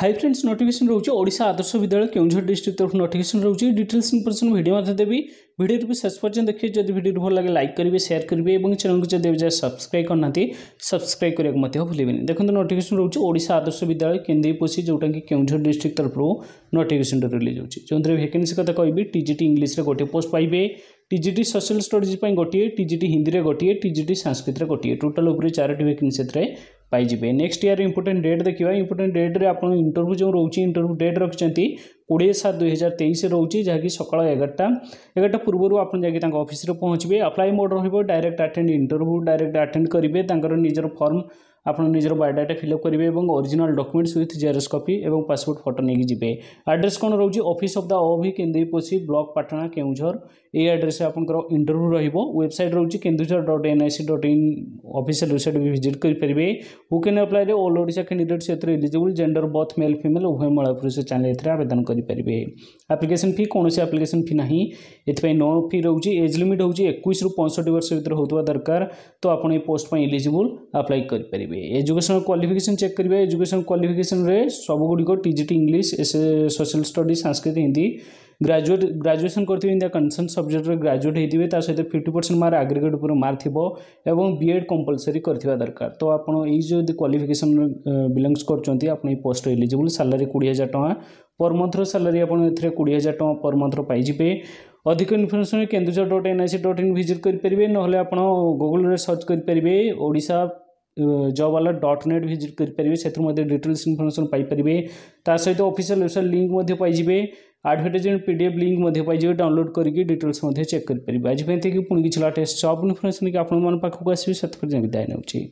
high friends notification रोचे ओडा आदर्श विद्यालय के डिस्ट्रिक्ट तरफ नोटिफिकेसन रोचे डिटेल्स इनफर्मेशन भिडियो मैं देवी भिडियो भी शेष पर्यटन देखिए जब भिडियो भल लगे लाइक करेंगे सेयार करेंगे और चैनल को जब सब्सक्राइब करना सब्सक्राइब करने को मत भूलें देखो नोटिकेशन रोचे ओडा आदर्श विद्यालय केन्द्रीपोषी जोटा कि केउझर डिस्ट्रिक्ट तरफ नोटिफिकेसन रिलीज होती जो भेके कथ कह टीजीटी इंग्लीश्रे गोटे पोस्ट पाए टी सोशल स्टडीज गोटे टीजीटी हिंदी में गोटे टीजीटी सांस्कृत में गोटे टोटाल चारोटी ପାଇଯିବେ ନେକ୍ସଟ ଇୟର ଇମ୍ପୋର୍ଟାଣ୍ଟ ଡେଟ୍ ଦେଖିବା ଇମ୍ପୋର୍ଟାଣ୍ଟ ଡେଟ୍ରେ ଆପଣ ଇଣ୍ଟରଭ୍ୟୁ ଯେଉଁ ରହୁଛି ଇଣ୍ଟରଭ୍ୟୁ ଡେଟ୍ ରଖିଛନ୍ତି କୋଡ଼ିଏ ସାତ ଦୁଇହଜାର ତେଇଶ ରହୁଛି ଯାହାକି ସକାଳ ଏଗାରଟା ଏଗାରଟା ପୂର୍ବରୁ ଆପଣ ଯାଇକି ତାଙ୍କ ଅଫିସରେ ପହଞ୍ଚିବେ ଆପ୍ଲାଏ ମୋଡ଼ ରହିବ direct attend interview direct attend କରିବେ ତାଙ୍କର ନିଜର ଫର୍ମ ଆପଣ ନିଜର ବାୟୋଡାଟା ଫିଲ୍ଅପ୍ କରିବେ ଏବଂ original documents with xerox copy ଏବଂ ପାସପୋର୍ଟ ଫଟୋ ନେଇକି ଯିବେ ଆଡ୍ରେସ୍ କ'ଣ ରହୁଛି ଅଫିସ୍ ଅଫ୍ ଦ ଅଭି କେନ୍ଦୁପୋଷି ବ୍ଲକ୍ ପାଟଣା କେଉଁଝର ଏଇ ଆଡ୍ରେସ୍ରେ ଆପଣଙ୍କର ଇଣ୍ଟରଭ୍ୟୁ ରହିବ ୱେବସାଇଟ୍ ରହୁଛି Kendujhar dot NIC dot in official website भी भिजिट करेंगे who can apply all Odia candidate से eligible gender both male female उभय महिला पुरुष चैनल आवेदन करेंगे आप्लिकेसन फी कौन आप्लिकेसन फी ना एथपी नो फी रोज एज लिमिट हूँ एक पंसठ वर्ष भर हो दरकार तो आप पोस्ट इलीजबल आप्लाय करेंगे एजुकेशन क्वाफिकेसन चेक करेंगे एजुकेशन क्वाफिकेसन में सबगुड़ T T English S social study सांस्कृतिक हिंदी ग्राजुएट ग्राजुएसन करेंगे इंडिया कनसन सब्जेक्ट ग्राजुएट होते हैं सहित फिफ्टी परसेंट मार्क आग्रिगेट पर मार्क थी और बी एड कंपलसरी कर दरकार तो आप यदि क्वाफिकेसन बिलंगस कर पोस्ट एलिजिबल सालरी कोड़े हजार टाँह पर मंथर सालरी आपड़ कोड़े हजार टाँग पर मंथर पाइबे अधिक information Kendujhar dot N I C dot in visit करेंगे ना आप गुगुल सर्च करेंगे ओडा जब वाला डट नेट भिजिट करेंगे डिटेल्स इनफर्मेसन पारे सहित अफिसील वेबसाइट लिंक पाइबे आडभर्टाइजमेंट पी डीएफ लिंक पाइव डाउनलोड करके डिटेल्स चेक करेंगे आज पुणी किसी लाटेस्ट सब इनफर्मेशन की आपको आसपी से जानकारी